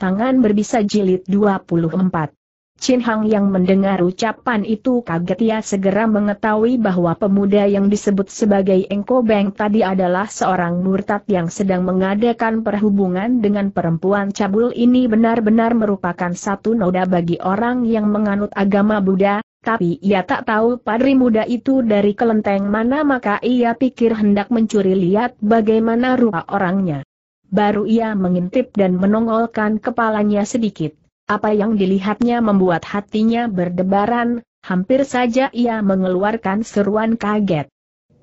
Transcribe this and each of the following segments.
Tangan berbisa jilid 24. Chin Hang yang mendengar ucapan itu kaget ia segera mengetahui bahwa pemuda yang disebut sebagai Engko Beng tadi adalah seorang murtad yang sedang mengadakan perhubungan dengan perempuan cabul ini benar-benar merupakan satu noda bagi orang yang menganut agama Buddha, tapi ia tak tahu padri muda itu dari kelenteng mana maka ia pikir hendak mencuri lihat bagaimana rupa orangnya. Baru ia mengintip dan menongolkan kepalanya sedikit. Apa yang dilihatnya membuat hatinya berdebaran, hampir saja ia mengeluarkan seruan kaget.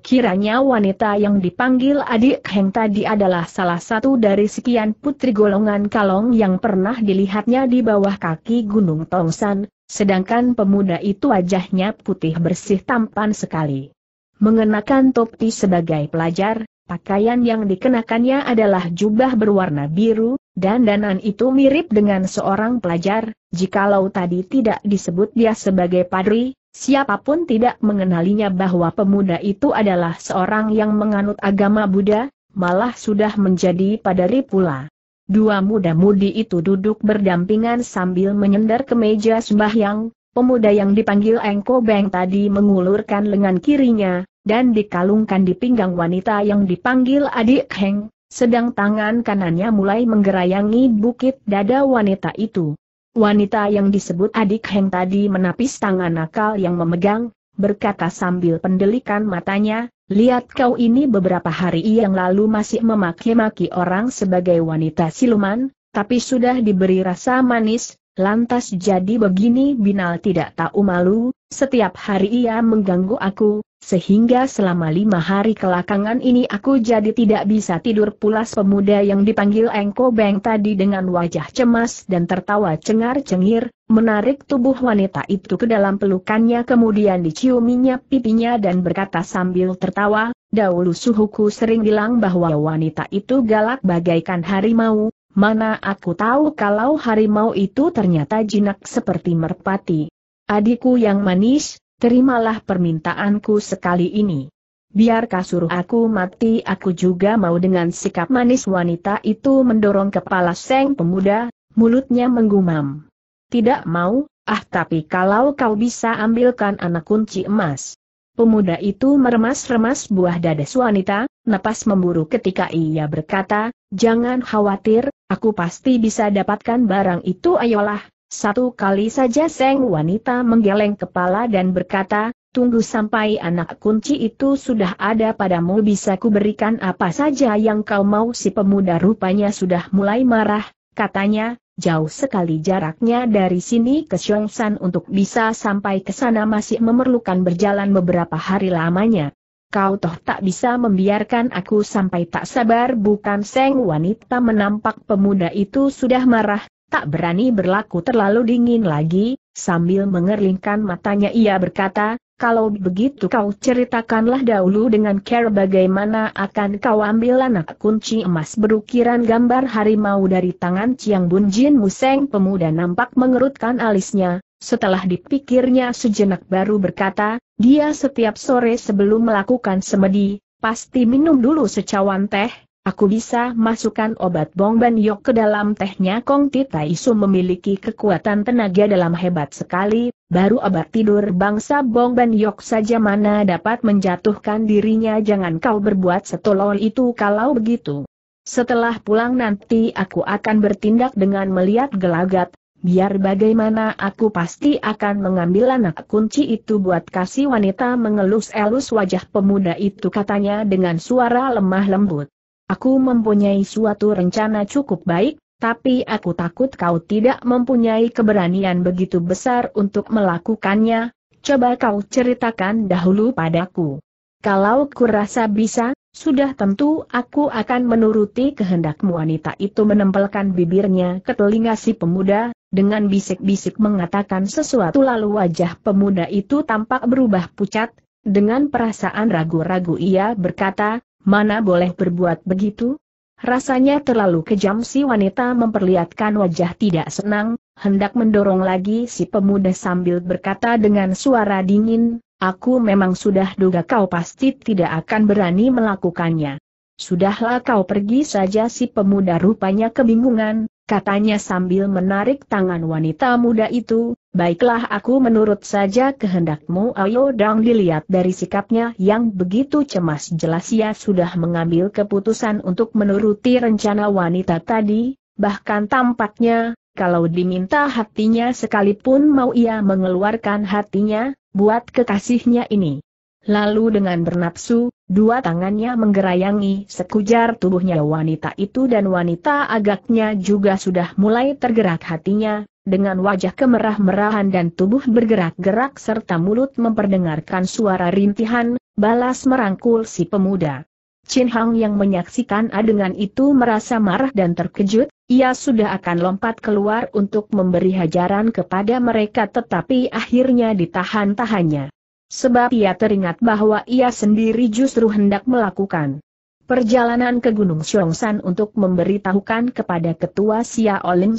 Kiranya wanita yang dipanggil adik Heng tadi adalah salah satu dari sekian putri golongan kalong yang pernah dilihatnya di bawah kaki Gunung Tongsan, sedangkan pemuda itu wajahnya putih bersih tampan sekali. Mengenakan topi sebagai pelajar, Pakaian yang dikenakannya adalah jubah berwarna biru, dan danan itu mirip dengan seorang pelajar, jikalau tadi tidak disebut dia sebagai padri, siapapun tidak mengenalinya bahwa pemuda itu adalah seorang yang menganut agama Buddha, malah sudah menjadi padri pula. Dua muda-mudi itu duduk berdampingan sambil menyender ke meja sembahyang, pemuda yang dipanggil Engko Beng tadi mengulurkan lengan kirinya, dan dikalungkan di pinggang wanita yang dipanggil adik Heng, sedang tangan kanannya mulai menggerayangi bukit dada wanita itu. Wanita yang disebut adik Heng tadi menapis tangan nakal yang memegang, berkata sambil pendelikan matanya, lihat kau ini beberapa hari yang lalu masih memaki-maki orang sebagai wanita siluman, tapi sudah diberi rasa manis, lantas jadi begini binal tidak tahu malu, setiap hari ia mengganggu aku, sehingga selama lima hari kelakangan ini aku jadi tidak bisa tidur pulas pemuda yang dipanggil Engko Beng tadi dengan wajah cemas dan tertawa cengar-cengir, menarik tubuh wanita itu ke dalam pelukannya kemudian diciuminya pipinya dan berkata sambil tertawa, dahulu suhuku sering bilang bahwa wanita itu galak bagaikan harimau, mana aku tahu kalau harimau itu ternyata jinak seperti merpati. Adikku yang manis, terimalah permintaanku sekali ini. Biar kasur aku mati aku juga mau dengan sikap manis wanita itu mendorong kepala seng pemuda, mulutnya menggumam. Tidak mau, ah tapi kalau kau bisa ambilkan anak kunci emas. Pemuda itu meremas-remas buah dada wanita, napas memburu ketika ia berkata, jangan khawatir, aku pasti bisa dapatkan barang itu ayolah, satu kali saja Seng wanita menggeleng kepala dan berkata, tunggu sampai anak kunci itu sudah ada padamu bisa kuberikan apa saja yang kau mau si pemuda rupanya sudah mulai marah, katanya, jauh sekali jaraknya dari sini ke Xiongsan untuk bisa sampai ke sana masih memerlukan berjalan beberapa hari lamanya. Kau toh tak bisa membiarkan aku sampai tak sabar bukan Seng wanita menampak pemuda itu sudah marah, tak berani berlaku terlalu dingin lagi, sambil mengerlingkan matanya ia berkata, kalau begitu kau ceritakanlah dahulu dengan care bagaimana akan kau ambil anak kunci emas berukiran gambar harimau dari tangan Ciang Bun Jin Museng pemuda nampak mengerutkan alisnya, setelah dipikirnya sejenak baru berkata, dia setiap sore sebelum melakukan semedi, pasti minum dulu secawan teh, Aku bisa masukkan obat Bong Ban Yok ke dalam tehnya Kong Tita Su memiliki kekuatan tenaga dalam hebat sekali, baru obat tidur bangsa Bong Ban Yok saja mana dapat menjatuhkan dirinya jangan kau berbuat setolol itu kalau begitu. Setelah pulang nanti aku akan bertindak dengan melihat gelagat, biar bagaimana aku pasti akan mengambil anak kunci itu buat kasih wanita mengelus-elus wajah pemuda itu katanya dengan suara lemah lembut. Aku mempunyai suatu rencana cukup baik, tapi aku takut kau tidak mempunyai keberanian begitu besar untuk melakukannya, coba kau ceritakan dahulu padaku. Kalau rasa bisa, sudah tentu aku akan menuruti kehendakmu wanita itu menempelkan bibirnya ke telinga si pemuda, dengan bisik-bisik mengatakan sesuatu lalu wajah pemuda itu tampak berubah pucat, dengan perasaan ragu-ragu ia berkata, Mana boleh berbuat begitu? Rasanya terlalu kejam si wanita memperlihatkan wajah tidak senang, hendak mendorong lagi si pemuda sambil berkata dengan suara dingin, aku memang sudah duga kau pasti tidak akan berani melakukannya. Sudahlah kau pergi saja si pemuda rupanya kebingungan, katanya sambil menarik tangan wanita muda itu, Baiklah aku menurut saja kehendakmu Ayo dong dilihat dari sikapnya yang begitu cemas jelas ia sudah mengambil keputusan untuk menuruti rencana wanita tadi, bahkan tampaknya, kalau diminta hatinya sekalipun mau ia mengeluarkan hatinya, buat kekasihnya ini. Lalu dengan bernapsu, dua tangannya menggerayangi sekujar tubuhnya wanita itu dan wanita agaknya juga sudah mulai tergerak hatinya, dengan wajah kemerah-merahan dan tubuh bergerak-gerak serta mulut memperdengarkan suara rintihan, balas merangkul si pemuda. Chin Hang yang menyaksikan adegan itu merasa marah dan terkejut, ia sudah akan lompat keluar untuk memberi hajaran kepada mereka tetapi akhirnya ditahan-tahannya. Sebab ia teringat bahwa ia sendiri justru hendak melakukan perjalanan ke Gunung Xiongsan untuk memberitahukan kepada ketua Xia Olim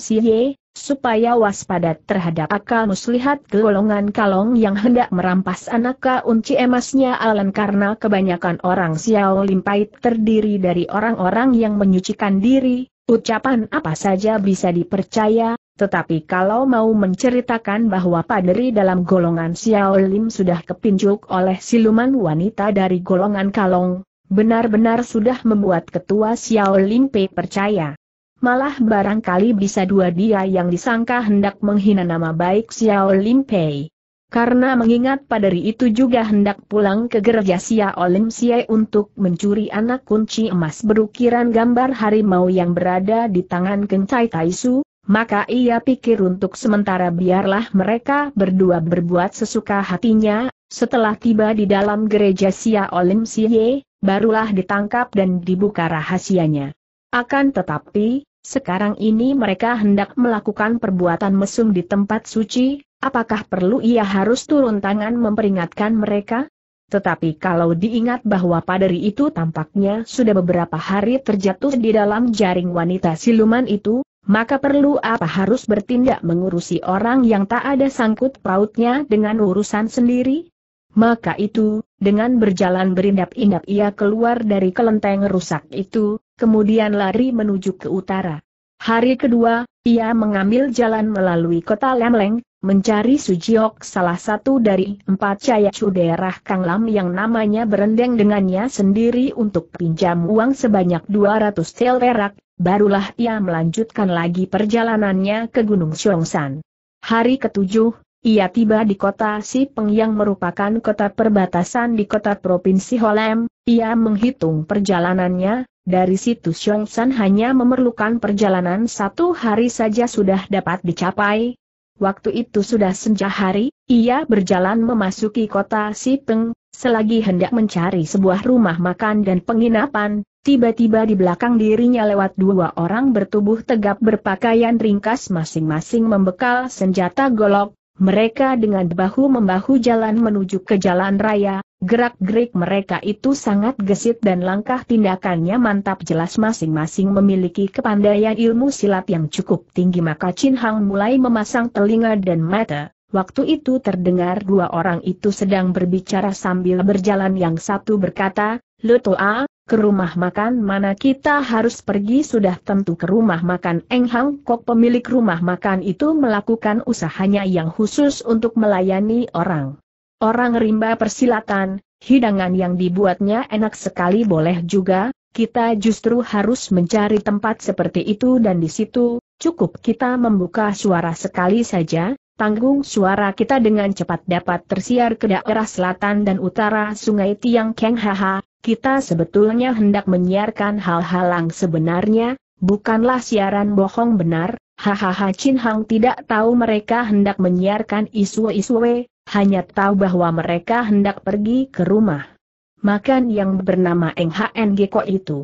supaya waspada terhadap akal muslihat golongan kalong yang hendak merampas anak kunci emasnya Alan karena kebanyakan orang Xiao Limpait terdiri dari orang-orang yang menyucikan diri, ucapan apa saja bisa dipercaya, tetapi kalau mau menceritakan bahwa paderi dalam golongan Xiao Lim sudah kepinjuk oleh siluman wanita dari golongan Kalong, benar-benar sudah membuat ketua Xiao Lim percaya. Malah barangkali bisa dua dia yang disangka hendak menghina nama baik Xiao Lim Pei. Karena mengingat padari itu juga hendak pulang ke gereja Xiao Lim Siai untuk mencuri anak kunci emas berukiran gambar harimau yang berada di tangan Kencai Taisu, maka ia pikir untuk sementara biarlah mereka berdua berbuat sesuka hatinya, setelah tiba di dalam gereja Xiao Lim Siye, barulah ditangkap dan dibuka rahasianya. Akan tetapi, sekarang ini mereka hendak melakukan perbuatan mesum di tempat suci, apakah perlu ia harus turun tangan memperingatkan mereka? Tetapi kalau diingat bahwa paderi itu tampaknya sudah beberapa hari terjatuh di dalam jaring wanita siluman itu, maka perlu apa harus bertindak mengurusi orang yang tak ada sangkut pautnya dengan urusan sendiri? Maka itu, dengan berjalan berindap-indap ia keluar dari kelenteng rusak itu, kemudian lari menuju ke utara. Hari kedua, ia mengambil jalan melalui kota Lemleng, mencari Sujiok salah satu dari empat cayacu daerah Kang Lam yang namanya berendeng dengannya sendiri untuk pinjam uang sebanyak 200 tel perak, barulah ia melanjutkan lagi perjalanannya ke Gunung Siongsan. Hari ketujuh, ia tiba di kota Sipeng yang merupakan kota perbatasan di kota Provinsi Holem, ia menghitung perjalanannya, dari situ San hanya memerlukan perjalanan satu hari saja sudah dapat dicapai. Waktu itu sudah senja hari, ia berjalan memasuki kota Sipeng, selagi hendak mencari sebuah rumah makan dan penginapan, tiba-tiba di belakang dirinya lewat dua orang bertubuh tegap berpakaian ringkas masing-masing membekal senjata golok, mereka dengan bahu-membahu jalan menuju ke jalan raya, Gerak-gerik mereka itu sangat gesit dan langkah tindakannya mantap jelas masing-masing memiliki kepandaian ilmu silat yang cukup tinggi maka Chin Hang mulai memasang telinga dan mata. Waktu itu terdengar dua orang itu sedang berbicara sambil berjalan yang satu berkata, Toa, ke rumah makan mana kita harus pergi sudah tentu ke rumah makan Eng Hang Kok pemilik rumah makan itu melakukan usahanya yang khusus untuk melayani orang. Orang rimba persilatan, hidangan yang dibuatnya enak sekali boleh juga, kita justru harus mencari tempat seperti itu dan di situ, cukup kita membuka suara sekali saja, tanggung suara kita dengan cepat dapat tersiar ke daerah selatan dan utara sungai Tiang Keng Haha, kita sebetulnya hendak menyiarkan hal-hal yang sebenarnya, bukanlah siaran bohong benar, hahaha Chin Hang tidak tahu mereka hendak menyiarkan isu-isu hanya tahu bahwa mereka hendak pergi ke rumah makan yang bernama NHN kok itu.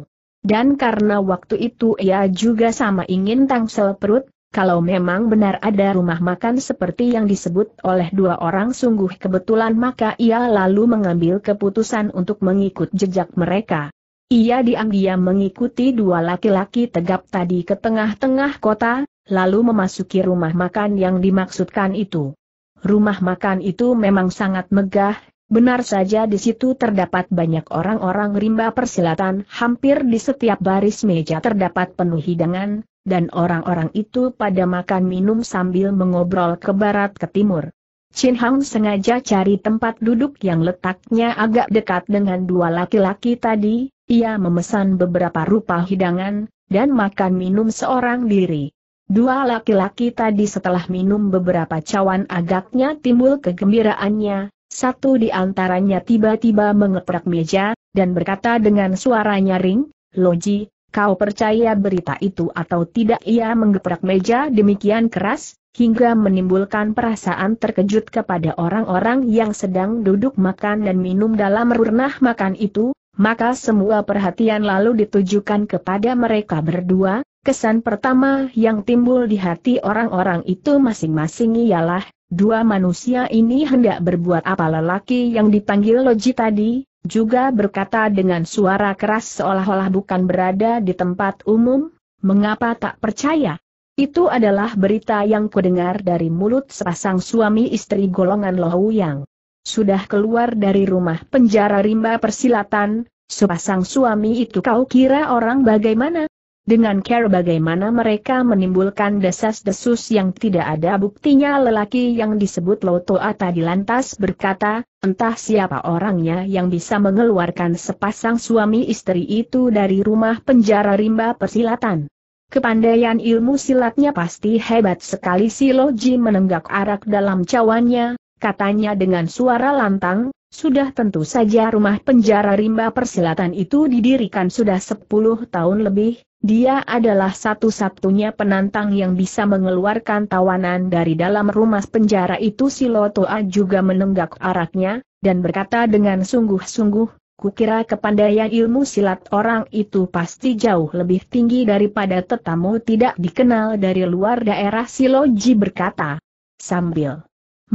Dan karena waktu itu ia juga sama ingin tangsel perut, kalau memang benar ada rumah makan seperti yang disebut oleh dua orang sungguh kebetulan maka ia lalu mengambil keputusan untuk mengikut jejak mereka. Ia diam-diam mengikuti dua laki-laki tegap tadi ke tengah-tengah kota, lalu memasuki rumah makan yang dimaksudkan itu. Rumah makan itu memang sangat megah, benar saja di situ terdapat banyak orang-orang rimba persilatan, hampir di setiap baris meja terdapat penuh hidangan, dan orang-orang itu pada makan minum sambil mengobrol ke barat ke timur. Chin Hang sengaja cari tempat duduk yang letaknya agak dekat dengan dua laki-laki tadi, ia memesan beberapa rupa hidangan, dan makan minum seorang diri. Dua laki-laki tadi setelah minum beberapa cawan agaknya timbul kegembiraannya, satu di antaranya tiba-tiba mengeprak meja, dan berkata dengan suara nyaring, Loji, kau percaya berita itu atau tidak ia mengeprak meja demikian keras, hingga menimbulkan perasaan terkejut kepada orang-orang yang sedang duduk makan dan minum dalam runah makan itu, maka semua perhatian lalu ditujukan kepada mereka berdua, Kesan pertama yang timbul di hati orang-orang itu masing-masing ialah, dua manusia ini hendak berbuat apa lelaki yang dipanggil Loji tadi, juga berkata dengan suara keras seolah-olah bukan berada di tempat umum, mengapa tak percaya? Itu adalah berita yang kudengar dari mulut sepasang suami istri golongan yang Sudah keluar dari rumah penjara rimba persilatan, sepasang suami itu kau kira orang bagaimana? Dengan cara bagaimana mereka menimbulkan desas-desus yang tidak ada buktinya lelaki yang disebut Lotoa tadi lantas berkata, entah siapa orangnya yang bisa mengeluarkan sepasang suami istri itu dari rumah penjara rimba persilatan. Kepandaian ilmu silatnya pasti hebat sekali si Loji menenggak arak dalam cawannya, katanya dengan suara lantang, sudah tentu saja rumah penjara rimba persilatan itu didirikan sudah 10 tahun lebih, dia adalah satu-satunya penantang yang bisa mengeluarkan tawanan dari dalam rumah penjara itu Toa juga menenggak araknya, dan berkata dengan sungguh-sungguh, Kukira kepandaian ilmu silat orang itu pasti jauh lebih tinggi daripada tetamu tidak dikenal dari luar daerah Siloji berkata. Sambil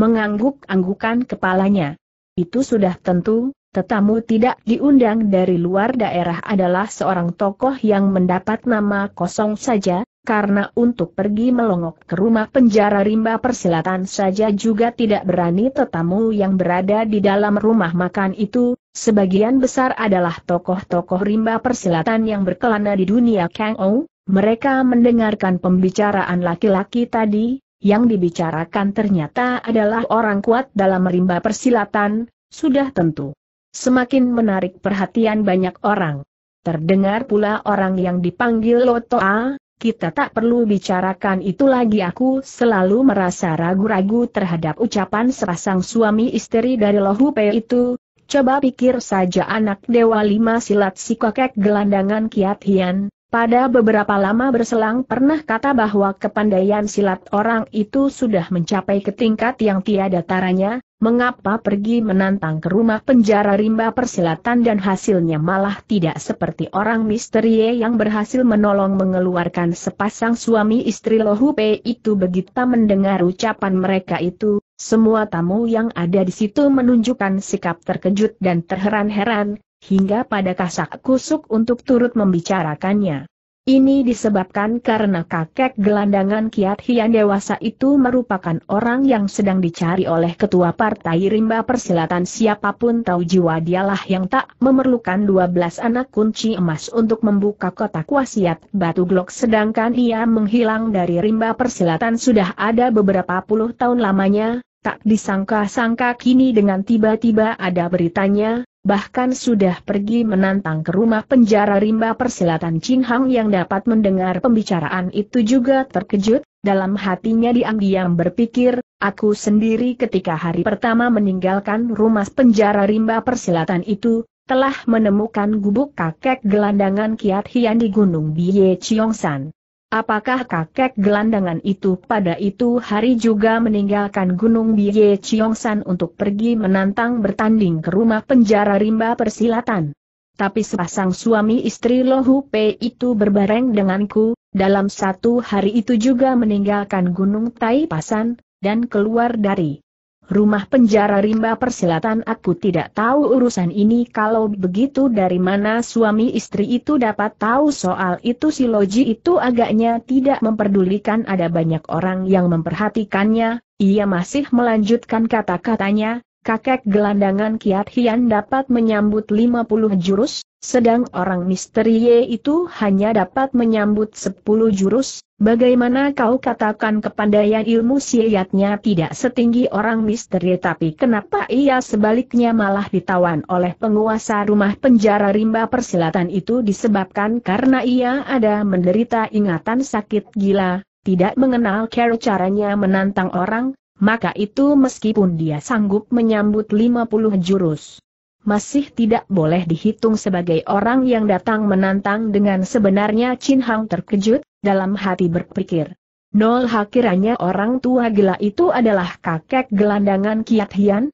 mengangguk-anggukan kepalanya, itu sudah tentu, tetamu tidak diundang dari luar daerah adalah seorang tokoh yang mendapat nama kosong saja, karena untuk pergi melongok ke rumah penjara rimba persilatan saja juga tidak berani tetamu yang berada di dalam rumah makan itu, sebagian besar adalah tokoh-tokoh rimba persilatan yang berkelana di dunia Kang Ou, mereka mendengarkan pembicaraan laki-laki tadi, yang dibicarakan ternyata adalah orang kuat dalam rimba persilatan, sudah tentu. Semakin menarik perhatian banyak orang. Terdengar pula orang yang dipanggil Lotoa, kita tak perlu bicarakan itu lagi aku selalu merasa ragu-ragu terhadap ucapan sepasang suami istri dari Lohupe itu, coba pikir saja anak Dewa Lima Silat si kakek gelandangan Kiat Hian, pada beberapa lama berselang pernah kata bahwa kepandaian silat orang itu sudah mencapai ke tingkat yang tiada taranya, mengapa pergi menantang ke rumah penjara rimba persilatan dan hasilnya malah tidak seperti orang misteri yang berhasil menolong mengeluarkan sepasang suami istri Lohupe itu begitu mendengar ucapan mereka itu, semua tamu yang ada di situ menunjukkan sikap terkejut dan terheran-heran, hingga pada kasak kusuk untuk turut membicarakannya. Ini disebabkan karena kakek gelandangan Kiat Hian dewasa itu merupakan orang yang sedang dicari oleh ketua partai rimba persilatan siapapun tahu jiwa dialah yang tak memerlukan 12 anak kunci emas untuk membuka kotak wasiat batu glok sedangkan ia menghilang dari rimba persilatan sudah ada beberapa puluh tahun lamanya, tak disangka-sangka kini dengan tiba-tiba ada beritanya, bahkan sudah pergi menantang ke rumah penjara rimba persilatan Ching Hang yang dapat mendengar pembicaraan itu juga terkejut, dalam hatinya diam-diam berpikir, aku sendiri ketika hari pertama meninggalkan rumah penjara rimba persilatan itu, telah menemukan gubuk kakek gelandangan Kiat Hian di Gunung Biye San. Apakah kakek gelandangan itu pada itu hari juga meninggalkan Gunung Biye Chiongsan untuk pergi menantang bertanding ke rumah penjara rimba persilatan? Tapi sepasang suami istri Lohu Pe itu berbareng denganku, dalam satu hari itu juga meninggalkan Gunung Tai Pasan, dan keluar dari rumah penjara rimba persilatan aku tidak tahu urusan ini kalau begitu dari mana suami istri itu dapat tahu soal itu si Loji itu agaknya tidak memperdulikan ada banyak orang yang memperhatikannya, ia masih melanjutkan kata-katanya, kakek gelandangan Kiat Hian dapat menyambut 50 jurus, sedang orang misteri itu hanya dapat menyambut sepuluh jurus, bagaimana kau katakan kepandaian ilmu siatnya tidak setinggi orang misteri tapi kenapa ia sebaliknya malah ditawan oleh penguasa rumah penjara rimba persilatan itu disebabkan karena ia ada menderita ingatan sakit gila, tidak mengenal cara caranya menantang orang, maka itu meskipun dia sanggup menyambut lima puluh jurus masih tidak boleh dihitung sebagai orang yang datang menantang dengan sebenarnya Chin Hang terkejut, dalam hati berpikir. Nol hakiranya orang tua gila itu adalah kakek gelandangan Kiat Hian?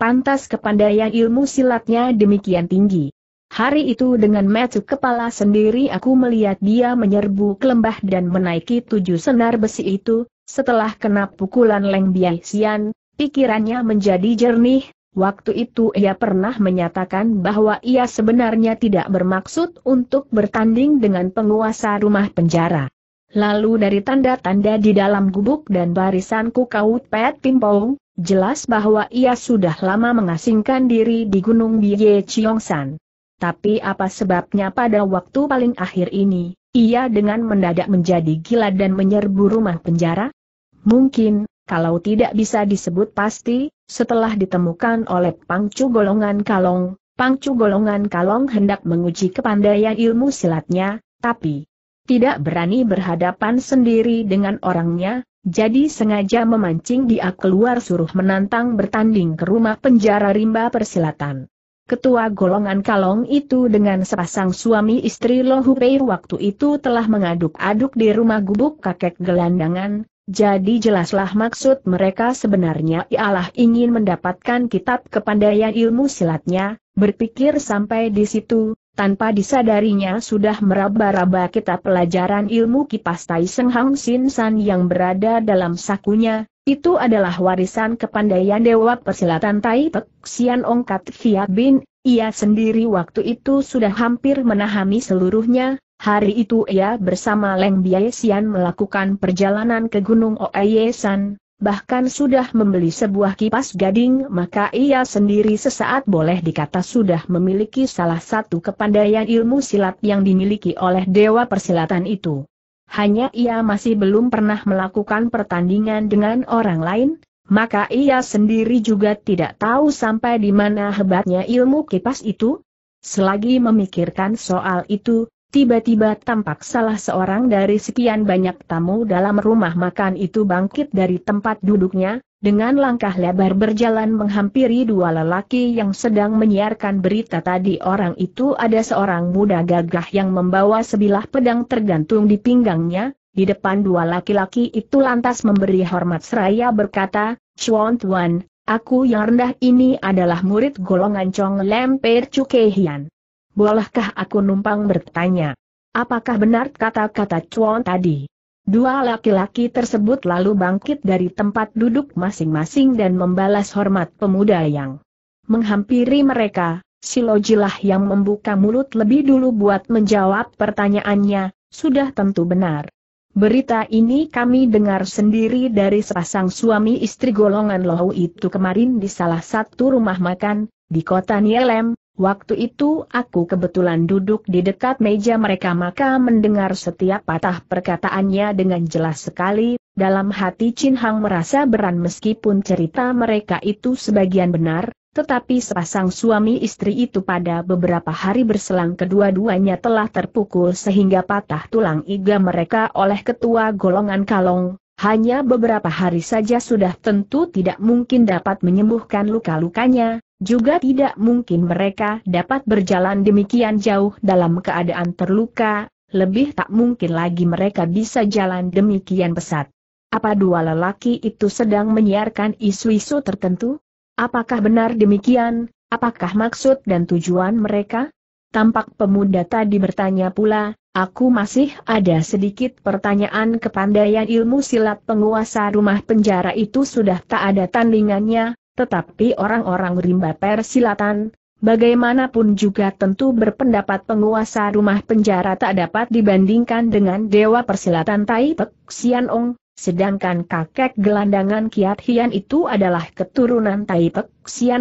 Pantas kepandaian ilmu silatnya demikian tinggi. Hari itu dengan metu kepala sendiri aku melihat dia menyerbu ke lembah dan menaiki tujuh senar besi itu, setelah kena pukulan Leng Biai Xian, pikirannya menjadi jernih, Waktu itu ia pernah menyatakan bahwa ia sebenarnya tidak bermaksud untuk bertanding dengan penguasa rumah penjara. Lalu dari tanda-tanda di dalam gubuk dan barisan kukaut Pet Pimpong, jelas bahwa ia sudah lama mengasingkan diri di Gunung Bie Chiongsan. Tapi apa sebabnya pada waktu paling akhir ini, ia dengan mendadak menjadi gila dan menyerbu rumah penjara? Mungkin, kalau tidak bisa disebut pasti, setelah ditemukan oleh pangcu golongan kalong, pangcu golongan kalong hendak menguji kepandaian ilmu silatnya, tapi tidak berani berhadapan sendiri dengan orangnya, jadi sengaja memancing dia keluar suruh menantang bertanding ke rumah penjara rimba persilatan. Ketua golongan kalong itu dengan sepasang suami istri Lohupei waktu itu telah mengaduk-aduk di rumah gubuk kakek gelandangan, jadi jelaslah maksud mereka sebenarnya ialah ingin mendapatkan kitab kepandaian ilmu silatnya, berpikir sampai di situ, tanpa disadarinya sudah meraba-raba kitab pelajaran ilmu kipas Tai Seng Hang Sin San yang berada dalam sakunya, itu adalah warisan kepandaian Dewa Persilatan Tai Tek Sian Ong Kat Bin, ia sendiri waktu itu sudah hampir menahami seluruhnya, Hari itu ia bersama Leng Biaesian melakukan perjalanan ke Gunung Oayesan, bahkan sudah membeli sebuah kipas gading maka ia sendiri sesaat boleh dikata sudah memiliki salah satu kepandaian ilmu silat yang dimiliki oleh Dewa Persilatan itu. Hanya ia masih belum pernah melakukan pertandingan dengan orang lain, maka ia sendiri juga tidak tahu sampai di mana hebatnya ilmu kipas itu. Selagi memikirkan soal itu, Tiba-tiba tampak salah seorang dari sekian banyak tamu dalam rumah makan itu bangkit dari tempat duduknya, dengan langkah lebar berjalan menghampiri dua lelaki yang sedang menyiarkan berita tadi orang itu ada seorang muda gagah yang membawa sebilah pedang tergantung di pinggangnya, di depan dua laki-laki itu lantas memberi hormat seraya berkata, Chuan Tuan, aku yang rendah ini adalah murid golongan Chong Lemper Cukehian bolehkah aku numpang bertanya? Apakah benar kata-kata Chuan tadi? Dua laki-laki tersebut lalu bangkit dari tempat duduk masing-masing dan membalas hormat pemuda yang menghampiri mereka, Lojilah yang membuka mulut lebih dulu buat menjawab pertanyaannya, sudah tentu benar. Berita ini kami dengar sendiri dari sepasang suami istri golongan Lohu itu kemarin di salah satu rumah makan, di kota Nielem, Waktu itu aku kebetulan duduk di dekat meja mereka maka mendengar setiap patah perkataannya dengan jelas sekali, dalam hati Chin Hang merasa beran meskipun cerita mereka itu sebagian benar, tetapi sepasang suami istri itu pada beberapa hari berselang kedua-duanya telah terpukul sehingga patah tulang iga mereka oleh ketua golongan kalong, hanya beberapa hari saja sudah tentu tidak mungkin dapat menyembuhkan luka-lukanya, juga tidak mungkin mereka dapat berjalan demikian jauh dalam keadaan terluka, lebih tak mungkin lagi mereka bisa jalan demikian pesat. Apa dua lelaki itu sedang menyiarkan isu-isu tertentu? Apakah benar demikian? Apakah maksud dan tujuan mereka? Tampak pemuda tadi bertanya pula, aku masih ada sedikit pertanyaan kepandaian ilmu silat penguasa rumah penjara itu sudah tak ada tandingannya, tetapi orang-orang rimba persilatan, bagaimanapun juga tentu berpendapat penguasa rumah penjara tak dapat dibandingkan dengan dewa persilatan Tai Pek Ong, sedangkan kakek gelandangan Kiat Hian itu adalah keturunan Tai Pek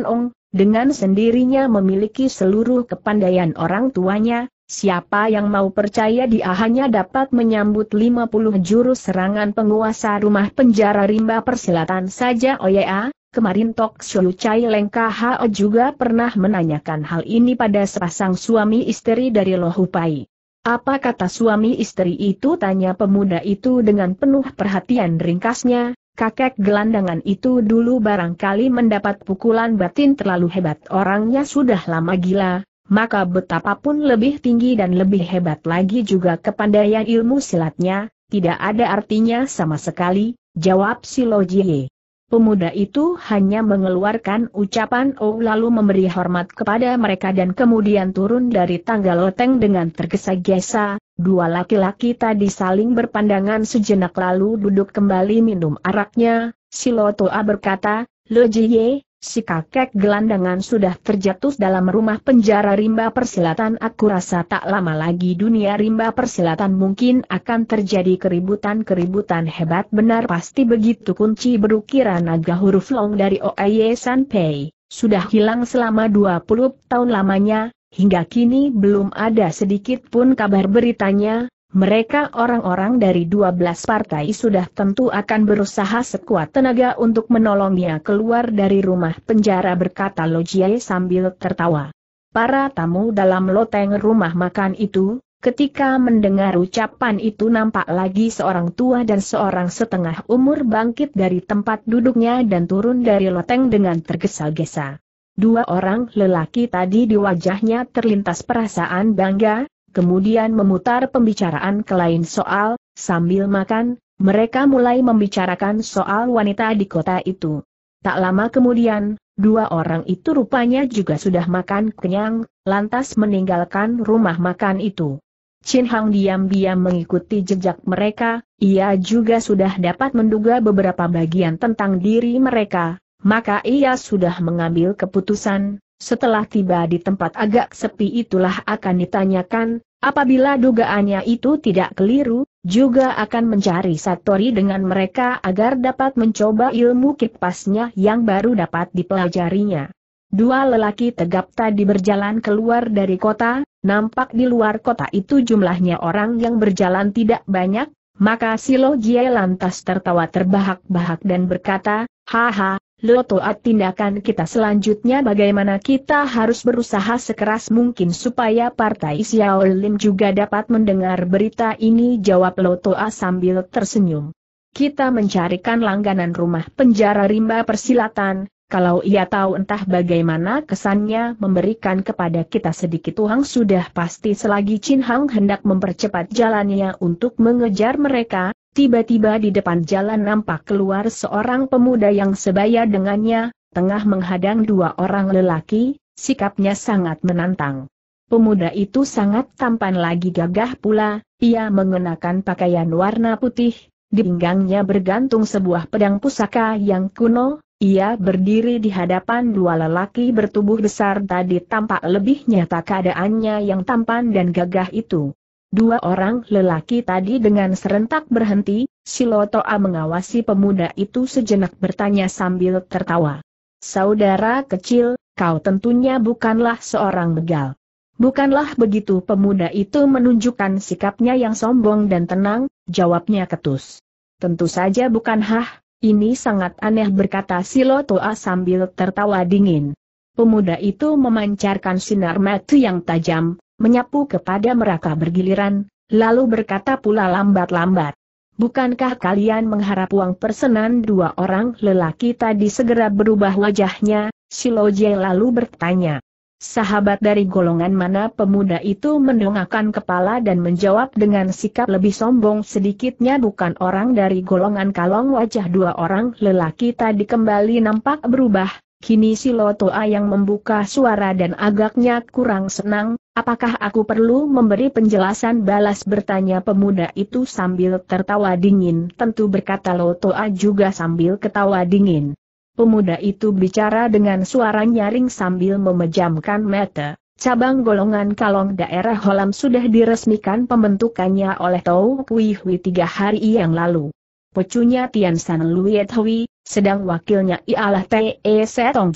Ong, dengan sendirinya memiliki seluruh kepandaian orang tuanya, Siapa yang mau percaya dia hanya dapat menyambut 50 jurus serangan penguasa rumah penjara rimba persilatan saja Oya, Kemarin Tok Shoyu Chai Leng KHO juga pernah menanyakan hal ini pada sepasang suami istri dari Lohupai. Apa kata suami istri itu tanya pemuda itu dengan penuh perhatian ringkasnya, kakek gelandangan itu dulu barangkali mendapat pukulan batin terlalu hebat orangnya sudah lama gila, maka betapapun lebih tinggi dan lebih hebat lagi juga kepandaian ilmu silatnya, tidak ada artinya sama sekali, jawab si Lo Jie. Pemuda itu hanya mengeluarkan ucapan oh lalu memberi hormat kepada mereka dan kemudian turun dari tangga loteng dengan tergesa-gesa, dua laki-laki tadi saling berpandangan sejenak lalu duduk kembali minum araknya, si Lotoa berkata, Lo Jie, Si kakek gelandangan sudah terjatuh dalam rumah penjara rimba persilatan aku rasa tak lama lagi dunia rimba persilatan mungkin akan terjadi keributan-keributan hebat benar pasti begitu kunci berukiran naga huruf long dari Oaye Sanpei, sudah hilang selama 20 tahun lamanya, hingga kini belum ada sedikit pun kabar beritanya, mereka orang-orang dari 12 partai sudah tentu akan berusaha sekuat tenaga untuk menolongnya keluar dari rumah penjara berkata Lojie sambil tertawa. Para tamu dalam loteng rumah makan itu, ketika mendengar ucapan itu nampak lagi seorang tua dan seorang setengah umur bangkit dari tempat duduknya dan turun dari loteng dengan tergesa-gesa. Dua orang lelaki tadi di wajahnya terlintas perasaan bangga, kemudian memutar pembicaraan ke lain soal, sambil makan, mereka mulai membicarakan soal wanita di kota itu. Tak lama kemudian, dua orang itu rupanya juga sudah makan kenyang, lantas meninggalkan rumah makan itu. Chin Hang diam-diam mengikuti jejak mereka, ia juga sudah dapat menduga beberapa bagian tentang diri mereka, maka ia sudah mengambil keputusan, setelah tiba di tempat agak sepi itulah akan ditanyakan, apabila dugaannya itu tidak keliru, juga akan mencari Satori dengan mereka agar dapat mencoba ilmu kipasnya yang baru dapat dipelajarinya. Dua lelaki tegap tadi berjalan keluar dari kota, nampak di luar kota itu jumlahnya orang yang berjalan tidak banyak, maka Silo Jie lantas tertawa terbahak-bahak dan berkata, Haha, Lotoat tindakan kita selanjutnya bagaimana kita harus berusaha sekeras mungkin supaya Partai Xiao Lim juga dapat mendengar berita ini jawab Lotoa sambil tersenyum. Kita mencarikan langganan rumah penjara rimba persilatan, kalau ia tahu entah bagaimana kesannya memberikan kepada kita sedikit uang sudah pasti selagi Chin Hang hendak mempercepat jalannya untuk mengejar mereka, Tiba-tiba di depan jalan nampak keluar seorang pemuda yang sebaya dengannya, tengah menghadang dua orang lelaki, sikapnya sangat menantang. Pemuda itu sangat tampan lagi gagah pula, ia mengenakan pakaian warna putih, di pinggangnya bergantung sebuah pedang pusaka yang kuno, ia berdiri di hadapan dua lelaki bertubuh besar tadi tampak lebih nyata keadaannya yang tampan dan gagah itu. Dua orang lelaki tadi dengan serentak berhenti, Silotoa mengawasi pemuda itu sejenak bertanya sambil tertawa. Saudara kecil, kau tentunya bukanlah seorang begal. Bukanlah begitu pemuda itu menunjukkan sikapnya yang sombong dan tenang, jawabnya ketus. Tentu saja bukan hah, ini sangat aneh berkata Silotoa sambil tertawa dingin. Pemuda itu memancarkan sinar mata yang tajam, menyapu kepada mereka bergiliran, lalu berkata pula lambat-lambat. Bukankah kalian mengharap uang persenan dua orang lelaki tadi segera berubah wajahnya? Siloje lalu bertanya. Sahabat dari golongan mana pemuda itu mendongakkan kepala dan menjawab dengan sikap lebih sombong sedikitnya bukan orang dari golongan kalong wajah dua orang lelaki tadi kembali nampak berubah, Kini si Lotoa yang membuka suara dan agaknya kurang senang, apakah aku perlu memberi penjelasan balas bertanya pemuda itu sambil tertawa dingin tentu berkata Lotoa juga sambil ketawa dingin. Pemuda itu bicara dengan suara nyaring sambil memejamkan mata. Cabang golongan kalong daerah Holam sudah diresmikan pembentukannya oleh Tau Kui Hui tiga hari yang lalu pecunya Tian San Lui Hui, sedang wakilnya ialah T.E. Setong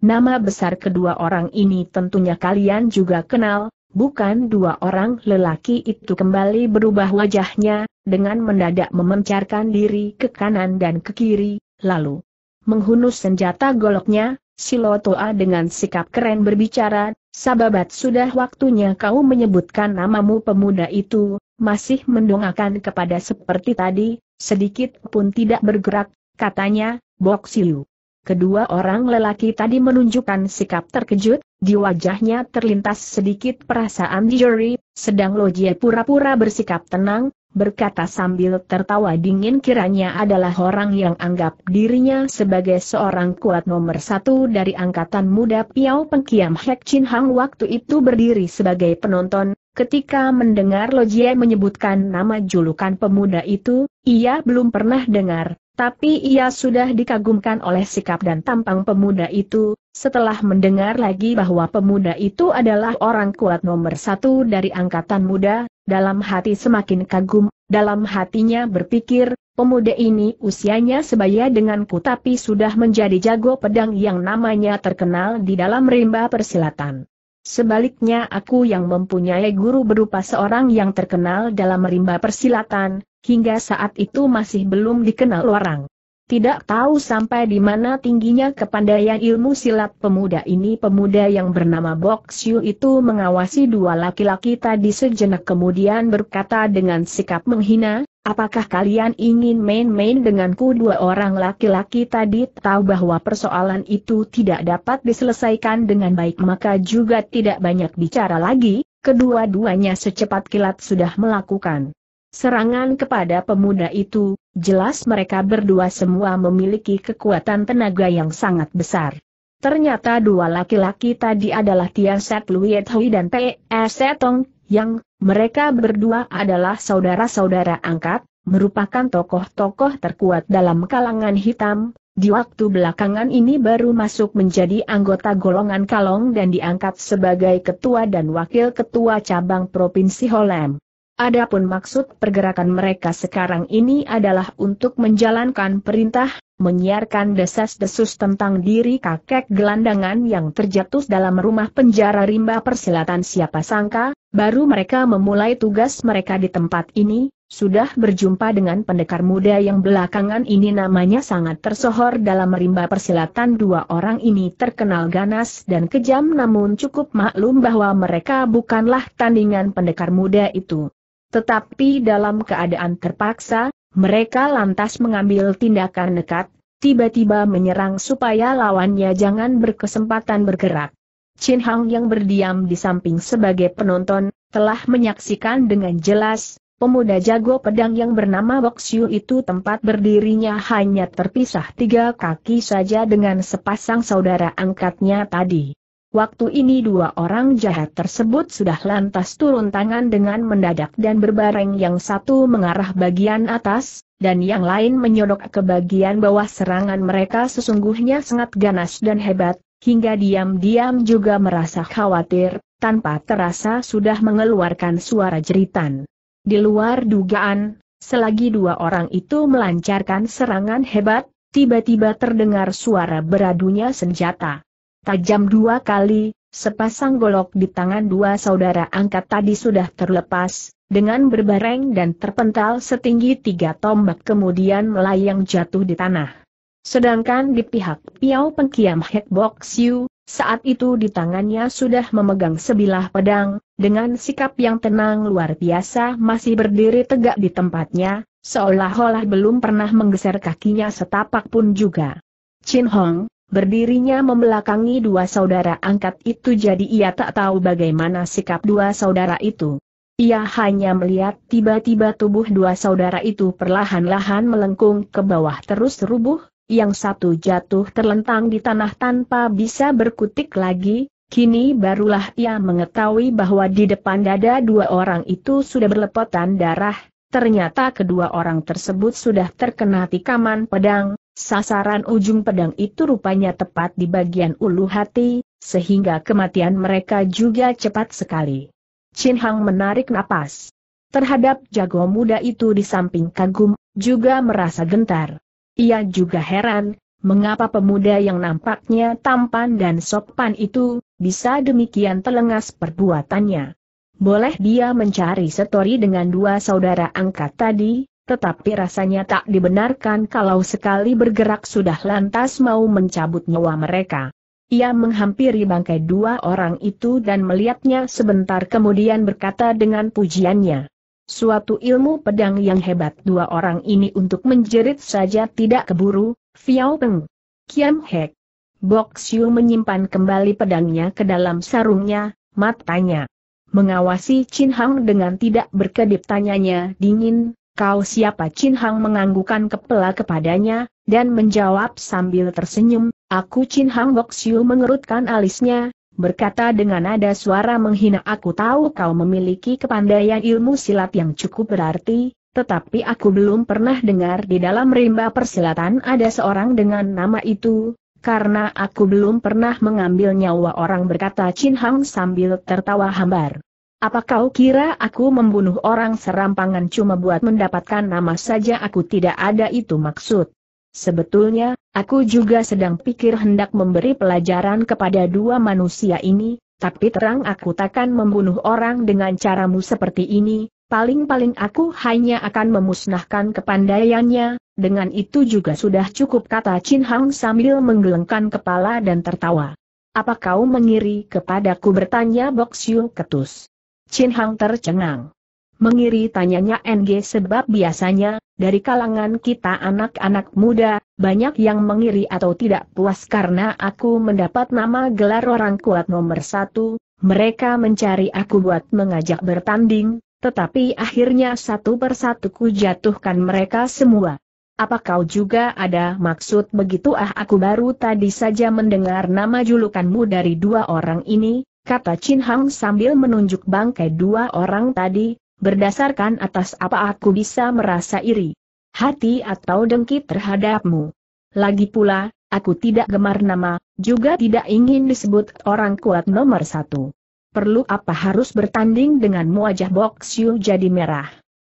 Nama besar kedua orang ini tentunya kalian juga kenal, bukan dua orang lelaki itu kembali berubah wajahnya, dengan mendadak memencarkan diri ke kanan dan ke kiri, lalu menghunus senjata goloknya, Silotoa dengan sikap keren berbicara, Sababat sudah waktunya kau menyebutkan namamu pemuda itu, masih mendongakan kepada seperti tadi, sedikit pun tidak bergerak, katanya, Bok Siu. Kedua orang lelaki tadi menunjukkan sikap terkejut, di wajahnya terlintas sedikit perasaan juri, sedang Lojie pura-pura bersikap tenang, berkata sambil tertawa dingin kiranya adalah orang yang anggap dirinya sebagai seorang kuat nomor satu dari angkatan muda piao Pengkiam Hek Chin Hang waktu itu berdiri sebagai penonton, ketika mendengar Lo Jie menyebutkan nama julukan pemuda itu, ia belum pernah dengar, tapi ia sudah dikagumkan oleh sikap dan tampang pemuda itu, setelah mendengar lagi bahwa pemuda itu adalah orang kuat nomor satu dari angkatan muda, dalam hati semakin kagum, dalam hatinya berpikir, pemuda ini usianya sebaya denganku tapi sudah menjadi jago pedang yang namanya terkenal di dalam rimba persilatan. Sebaliknya aku yang mempunyai guru berupa seorang yang terkenal dalam rimba persilatan, hingga saat itu masih belum dikenal orang. Tidak tahu sampai di mana tingginya kepandaian ilmu silat pemuda ini pemuda yang bernama Boxiu itu mengawasi dua laki-laki tadi sejenak kemudian berkata dengan sikap menghina, apakah kalian ingin main-main denganku dua orang laki-laki tadi tahu bahwa persoalan itu tidak dapat diselesaikan dengan baik maka juga tidak banyak bicara lagi, kedua-duanya secepat kilat sudah melakukan serangan kepada pemuda itu, jelas mereka berdua semua memiliki kekuatan tenaga yang sangat besar. Ternyata dua laki-laki tadi adalah Tiansat Luiet Hui dan P.E. Setong, yang, mereka berdua adalah saudara-saudara angkat, merupakan tokoh-tokoh terkuat dalam kalangan hitam, di waktu belakangan ini baru masuk menjadi anggota golongan kalong dan diangkat sebagai ketua dan wakil ketua cabang Provinsi Holem. Adapun maksud pergerakan mereka sekarang ini adalah untuk menjalankan perintah, menyiarkan desas-desus tentang diri kakek gelandangan yang terjatuh dalam rumah penjara rimba persilatan siapa sangka, baru mereka memulai tugas mereka di tempat ini, sudah berjumpa dengan pendekar muda yang belakangan ini namanya sangat tersohor dalam rimba persilatan dua orang ini terkenal ganas dan kejam namun cukup maklum bahwa mereka bukanlah tandingan pendekar muda itu. Tetapi dalam keadaan terpaksa, mereka lantas mengambil tindakan nekat, tiba-tiba menyerang supaya lawannya jangan berkesempatan bergerak. Chin Hang yang berdiam di samping sebagai penonton, telah menyaksikan dengan jelas, pemuda jago pedang yang bernama Bok Boxiu itu tempat berdirinya hanya terpisah tiga kaki saja dengan sepasang saudara angkatnya tadi. Waktu ini dua orang jahat tersebut sudah lantas turun tangan dengan mendadak dan berbareng yang satu mengarah bagian atas, dan yang lain menyodok ke bagian bawah serangan mereka sesungguhnya sangat ganas dan hebat, hingga diam-diam juga merasa khawatir, tanpa terasa sudah mengeluarkan suara jeritan. Di luar dugaan, selagi dua orang itu melancarkan serangan hebat, tiba-tiba terdengar suara beradunya senjata. Tajam dua kali, sepasang golok di tangan dua saudara angkat tadi sudah terlepas, dengan berbareng dan terpental setinggi tiga tombak kemudian melayang jatuh di tanah. Sedangkan di pihak Piau Pengkiam Bok Siu, saat itu di tangannya sudah memegang sebilah pedang, dengan sikap yang tenang luar biasa masih berdiri tegak di tempatnya, seolah-olah belum pernah menggeser kakinya setapak pun juga. Chin Hong, Berdirinya membelakangi dua saudara angkat itu jadi ia tak tahu bagaimana sikap dua saudara itu. Ia hanya melihat tiba-tiba tubuh dua saudara itu perlahan-lahan melengkung ke bawah terus rubuh, yang satu jatuh terlentang di tanah tanpa bisa berkutik lagi, kini barulah ia mengetahui bahwa di depan dada dua orang itu sudah berlepotan darah, ternyata kedua orang tersebut sudah terkena tikaman pedang, Sasaran ujung pedang itu rupanya tepat di bagian ulu hati, sehingga kematian mereka juga cepat sekali. Chin Hang menarik napas. Terhadap jago muda itu di samping kagum, juga merasa gentar. Ia juga heran, mengapa pemuda yang nampaknya tampan dan sopan itu, bisa demikian telengas perbuatannya. Boleh dia mencari setori dengan dua saudara angkat tadi, tetapi rasanya tak dibenarkan kalau sekali bergerak sudah lantas mau mencabut nyawa mereka. Ia menghampiri bangkai dua orang itu dan melihatnya sebentar kemudian berkata dengan pujiannya. Suatu ilmu pedang yang hebat dua orang ini untuk menjerit saja tidak keburu, Fiao Peng. Kiam Hek. Bok Xiu menyimpan kembali pedangnya ke dalam sarungnya, matanya. Mengawasi Chin Hang dengan tidak berkedip tanyanya dingin, kau siapa Chin Hang menganggukan kepala kepadanya, dan menjawab sambil tersenyum, aku Chin Hang Siu mengerutkan alisnya, berkata dengan nada suara menghina aku tahu kau memiliki kepandaian ilmu silat yang cukup berarti, tetapi aku belum pernah dengar di dalam rimba persilatan ada seorang dengan nama itu, karena aku belum pernah mengambil nyawa orang berkata Chin Hang sambil tertawa hambar. Apa kau kira aku membunuh orang serampangan cuma buat mendapatkan nama saja aku tidak ada itu maksud. Sebetulnya, aku juga sedang pikir hendak memberi pelajaran kepada dua manusia ini, tapi terang aku takkan membunuh orang dengan caramu seperti ini, paling-paling aku hanya akan memusnahkan kepandaiannya, dengan itu juga sudah cukup kata Chin Hang sambil menggelengkan kepala dan tertawa. Apa kau mengiri kepadaku bertanya Boxiu Ketus? Chin Hang tercengang. Mengiri tanyanya NG sebab biasanya, dari kalangan kita anak-anak muda, banyak yang mengiri atau tidak puas karena aku mendapat nama gelar orang kuat nomor satu, mereka mencari aku buat mengajak bertanding, tetapi akhirnya satu persatu ku jatuhkan mereka semua. Apa kau juga ada maksud begitu ah aku baru tadi saja mendengar nama julukanmu dari dua orang ini, kata Chin Hang sambil menunjuk bangkai dua orang tadi, berdasarkan atas apa aku bisa merasa iri. Hati atau dengki terhadapmu. Lagi pula, aku tidak gemar nama, juga tidak ingin disebut orang kuat nomor satu. Perlu apa harus bertanding denganmu wajah Bok Yu jadi merah.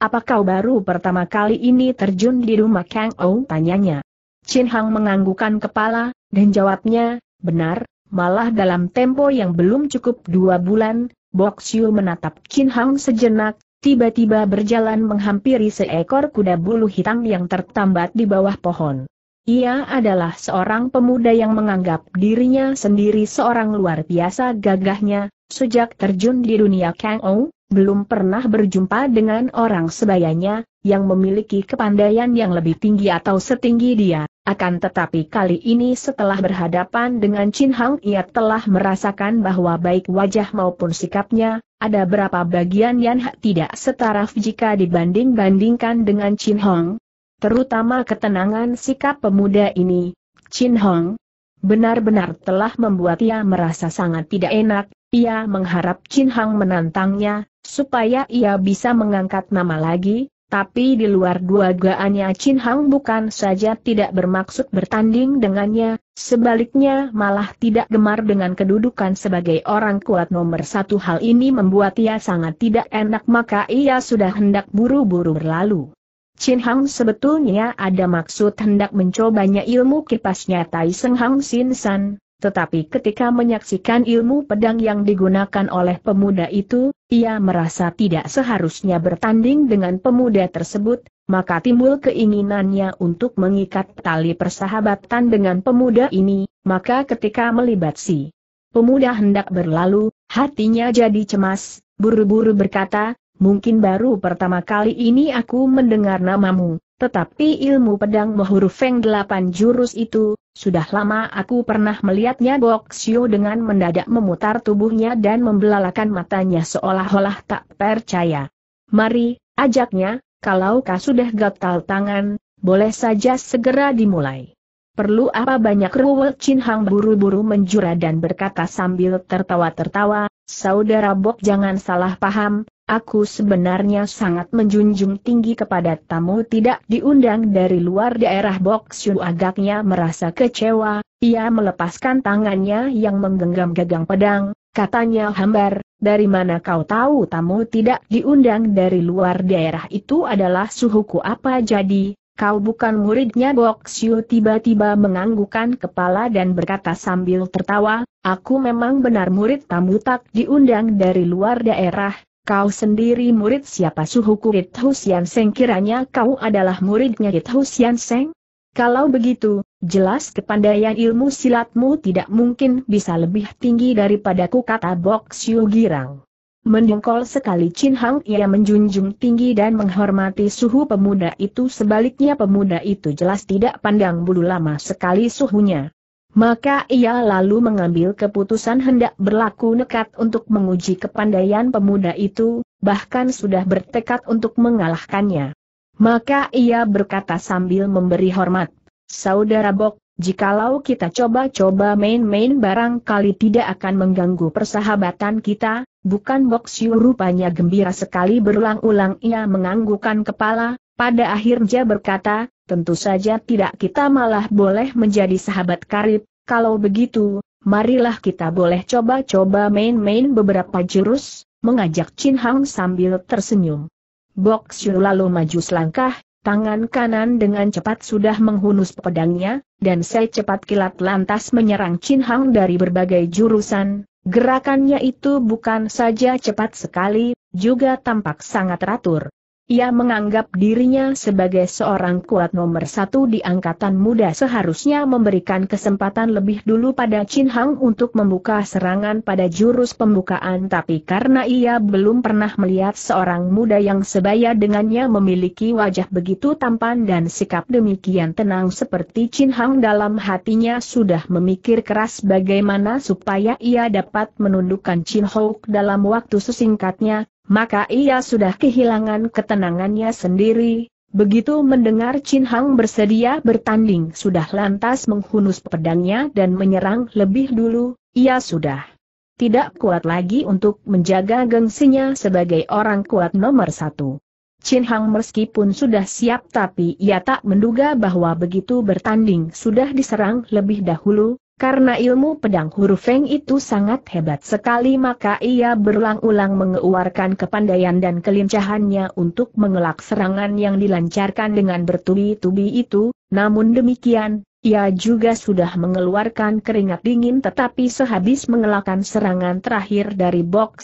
Apa kau baru pertama kali ini terjun di rumah Kang Ou? Tanyanya. Chin Hang menganggukan kepala, dan jawabnya, benar, Malah dalam tempo yang belum cukup dua bulan, Bok Siu menatap Kin Hang sejenak, tiba-tiba berjalan menghampiri seekor kuda bulu hitam yang tertambat di bawah pohon. Ia adalah seorang pemuda yang menganggap dirinya sendiri seorang luar biasa gagahnya, sejak terjun di dunia Kang Ou, belum pernah berjumpa dengan orang sebayanya, yang memiliki kepandaian yang lebih tinggi atau setinggi dia. Akan tetapi kali ini setelah berhadapan dengan Chin Hang ia telah merasakan bahwa baik wajah maupun sikapnya, ada berapa bagian yang tidak setara jika dibanding-bandingkan dengan Chin Hong. Terutama ketenangan sikap pemuda ini, Chin Hong, benar-benar telah membuat ia merasa sangat tidak enak, ia mengharap Chin Hang menantangnya, supaya ia bisa mengangkat nama lagi, tapi di luar dua gaannya Chin Hang bukan saja tidak bermaksud bertanding dengannya, sebaliknya malah tidak gemar dengan kedudukan sebagai orang kuat nomor satu hal ini membuat ia sangat tidak enak maka ia sudah hendak buru-buru berlalu. Chin Hang sebetulnya ada maksud hendak mencobanya ilmu kipasnya Tai Seng Hang Sin San, tetapi ketika menyaksikan ilmu pedang yang digunakan oleh pemuda itu, ia merasa tidak seharusnya bertanding dengan pemuda tersebut, maka timbul keinginannya untuk mengikat tali persahabatan dengan pemuda ini, maka ketika melibat si pemuda hendak berlalu, hatinya jadi cemas, buru-buru berkata, mungkin baru pertama kali ini aku mendengar namamu, tetapi ilmu pedang Mohuru Feng delapan jurus itu, sudah lama aku pernah melihatnya Gok Xiu dengan mendadak memutar tubuhnya dan membelalakan matanya seolah-olah tak percaya. Mari, ajaknya, kalau kau sudah gatal tangan, boleh saja segera dimulai. Perlu apa banyak Ruwe Chin Hang buru-buru menjura dan berkata sambil tertawa-tertawa, Saudara Bok jangan salah paham, Aku sebenarnya sangat menjunjung tinggi kepada tamu tidak diundang dari luar daerah Boksyu agaknya merasa kecewa, ia melepaskan tangannya yang menggenggam gagang pedang, katanya hambar, dari mana kau tahu tamu tidak diundang dari luar daerah itu adalah suhuku apa jadi, kau bukan muridnya Boksiu tiba-tiba menganggukan kepala dan berkata sambil tertawa, aku memang benar murid tamu tak diundang dari luar daerah, kau sendiri murid siapa suhu kurit Husian Seng kiranya kau adalah muridnya Hit Husian Seng? Kalau begitu, jelas kepandaian ilmu silatmu tidak mungkin bisa lebih tinggi daripadaku kata Bok Siu Girang. Mendengkol sekali Chin Hang ia menjunjung tinggi dan menghormati suhu pemuda itu sebaliknya pemuda itu jelas tidak pandang bulu lama sekali suhunya. Maka ia lalu mengambil keputusan hendak berlaku nekat untuk menguji kepandaian pemuda itu, bahkan sudah bertekad untuk mengalahkannya. Maka ia berkata sambil memberi hormat, Saudara Bok, jikalau kita coba-coba main-main barangkali tidak akan mengganggu persahabatan kita, bukan Bok Siu rupanya gembira sekali berulang-ulang ia menganggukan kepala, pada akhirnya berkata, tentu saja tidak kita malah boleh menjadi sahabat karib, kalau begitu, marilah kita boleh coba-coba main-main beberapa jurus, mengajak Chin Hang sambil tersenyum. Bok Xiu lalu maju selangkah, tangan kanan dengan cepat sudah menghunus pedangnya, dan secepat kilat lantas menyerang Chin Hang dari berbagai jurusan, Gerakannya itu bukan saja cepat sekali, juga tampak sangat teratur. Ia menganggap dirinya sebagai seorang kuat nomor satu di angkatan muda seharusnya memberikan kesempatan lebih dulu pada Chin Hang untuk membuka serangan pada jurus pembukaan tapi karena ia belum pernah melihat seorang muda yang sebaya dengannya memiliki wajah begitu tampan dan sikap demikian tenang seperti Chin Hang dalam hatinya sudah memikir keras bagaimana supaya ia dapat menundukkan Chin Hong dalam waktu sesingkatnya, maka ia sudah kehilangan ketenangannya sendiri. Begitu mendengar Chin Hang bersedia bertanding sudah lantas menghunus pedangnya dan menyerang lebih dulu, ia sudah tidak kuat lagi untuk menjaga gengsinya sebagai orang kuat nomor satu. Chin Hang meskipun sudah siap tapi ia tak menduga bahwa begitu bertanding sudah diserang lebih dahulu, karena ilmu pedang huruf Feng itu sangat hebat sekali maka ia berulang-ulang mengeluarkan kepandaian dan kelincahannya untuk mengelak serangan yang dilancarkan dengan bertubi-tubi itu, namun demikian, ia juga sudah mengeluarkan keringat dingin tetapi sehabis mengelakkan serangan terakhir dari Bok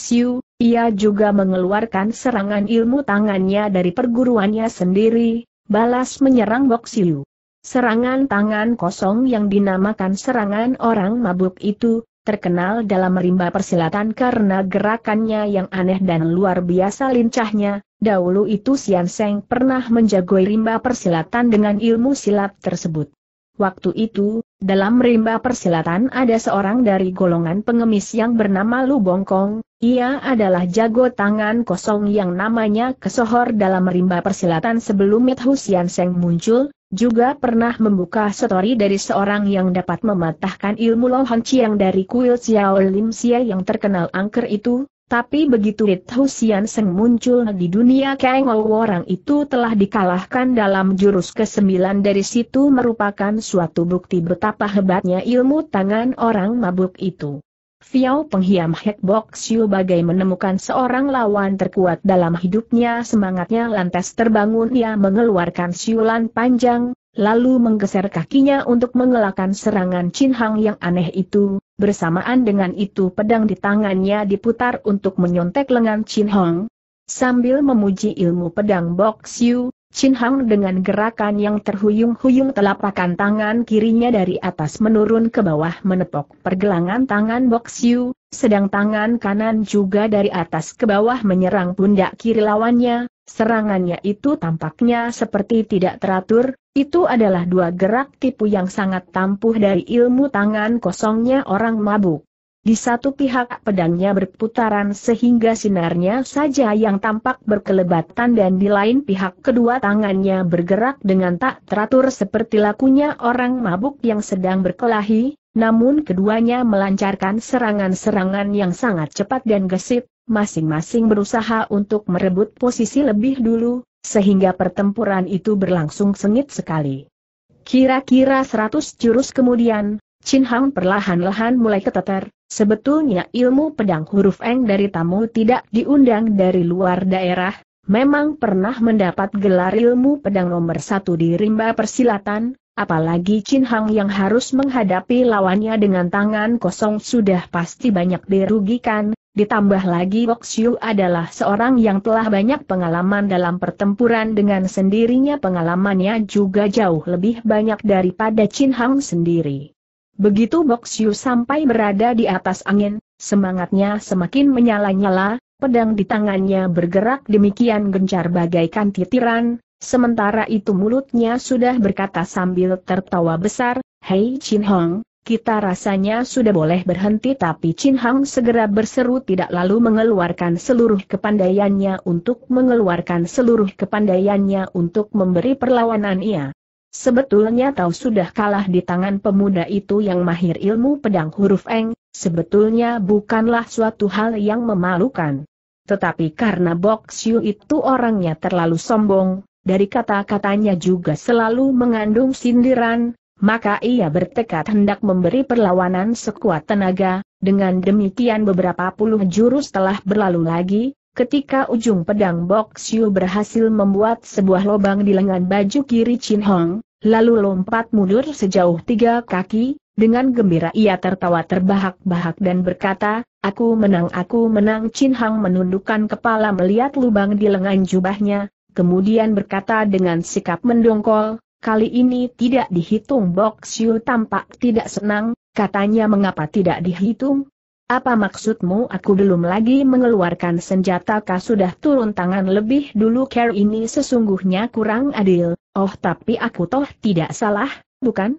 ia juga mengeluarkan serangan ilmu tangannya dari perguruannya sendiri, balas menyerang Bok Serangan tangan kosong yang dinamakan serangan orang mabuk itu, terkenal dalam rimba persilatan karena gerakannya yang aneh dan luar biasa lincahnya, dahulu itu Sian Seng pernah menjagoi rimba persilatan dengan ilmu silat tersebut. Waktu itu, dalam rimba persilatan ada seorang dari golongan pengemis yang bernama Lu Bongkong, ia adalah jago tangan kosong yang namanya kesohor dalam rimba persilatan sebelum Mit Seng muncul, juga pernah membuka story dari seorang yang dapat mematahkan ilmu Lohan Chiang dari kuil Xiao Lim Xie yang terkenal angker itu, tapi begitu Rit Husian Seng muncul di dunia Kang orang itu telah dikalahkan dalam jurus ke-9 dari situ merupakan suatu bukti betapa hebatnya ilmu tangan orang mabuk itu. Fiao penghiam Hekbok Xiu bagai menemukan seorang lawan terkuat dalam hidupnya semangatnya lantas terbangun ia mengeluarkan siulan panjang, lalu menggeser kakinya untuk mengelakkan serangan Chin Hang yang aneh itu, bersamaan dengan itu pedang di tangannya diputar untuk menyontek lengan Chin Hang. Sambil memuji ilmu pedang Box Yu, Chin Hang dengan gerakan yang terhuyung-huyung telapakan tangan kirinya dari atas menurun ke bawah menepok pergelangan tangan Box Yu, sedang tangan kanan juga dari atas ke bawah menyerang pundak kiri lawannya, Serangannya itu tampaknya seperti tidak teratur, itu adalah dua gerak tipu yang sangat tampuh dari ilmu tangan kosongnya orang mabuk. Di satu pihak pedangnya berputaran sehingga sinarnya saja yang tampak berkelebatan dan di lain pihak kedua tangannya bergerak dengan tak teratur seperti lakunya orang mabuk yang sedang berkelahi, namun keduanya melancarkan serangan-serangan yang sangat cepat dan gesit, masing-masing berusaha untuk merebut posisi lebih dulu, sehingga pertempuran itu berlangsung sengit sekali. Kira-kira seratus jurus kemudian, Chin Hang perlahan-lahan mulai keteter, sebetulnya ilmu pedang huruf Eng dari tamu tidak diundang dari luar daerah, memang pernah mendapat gelar ilmu pedang nomor satu di rimba persilatan, apalagi Chin Hang yang harus menghadapi lawannya dengan tangan kosong sudah pasti banyak dirugikan, Ditambah lagi Boxiu adalah seorang yang telah banyak pengalaman dalam pertempuran dengan sendirinya pengalamannya juga jauh lebih banyak daripada Chin Hang sendiri. Begitu Boxiu sampai berada di atas angin, semangatnya semakin menyala-nyala, pedang di tangannya bergerak demikian gencar bagaikan titiran, sementara itu mulutnya sudah berkata sambil tertawa besar, Hei Chin Hong, kita rasanya sudah boleh berhenti tapi Chin Hang segera berseru tidak lalu mengeluarkan seluruh kepandaiannya untuk mengeluarkan seluruh kepandaiannya untuk memberi perlawanan ia. Sebetulnya tahu sudah kalah di tangan pemuda itu yang mahir ilmu pedang huruf Eng, sebetulnya bukanlah suatu hal yang memalukan. Tetapi karena Bok Xiu itu orangnya terlalu sombong, dari kata-katanya juga selalu mengandung sindiran, maka ia bertekad hendak memberi perlawanan sekuat tenaga, dengan demikian beberapa puluh jurus telah berlalu lagi, ketika ujung pedang Bok Siu berhasil membuat sebuah lubang di lengan baju kiri Chin Hong, lalu lompat mundur sejauh tiga kaki, dengan gembira ia tertawa terbahak-bahak dan berkata, aku menang aku menang Chin Hong menundukkan kepala melihat lubang di lengan jubahnya, kemudian berkata dengan sikap mendongkol, Kali ini tidak dihitung Bok Siu tampak tidak senang, katanya mengapa tidak dihitung? Apa maksudmu aku belum lagi mengeluarkan senjata kah sudah turun tangan lebih dulu care ini sesungguhnya kurang adil, oh tapi aku toh tidak salah, bukan?